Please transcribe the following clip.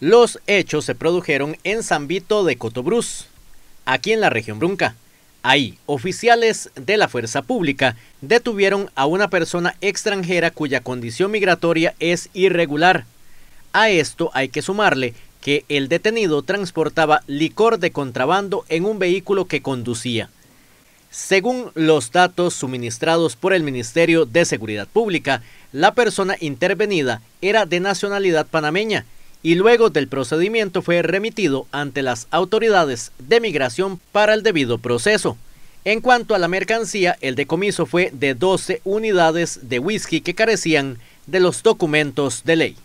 Los hechos se produjeron en San Vito de Cotobruz, aquí en la región Brunca. Ahí, oficiales de la fuerza pública detuvieron a una persona extranjera cuya condición migratoria es irregular. A esto hay que sumarle que el detenido transportaba licor de contrabando en un vehículo que conducía. Según los datos suministrados por el Ministerio de Seguridad Pública, la persona intervenida era de nacionalidad panameña y luego del procedimiento fue remitido ante las autoridades de migración para el debido proceso. En cuanto a la mercancía, el decomiso fue de 12 unidades de whisky que carecían de los documentos de ley.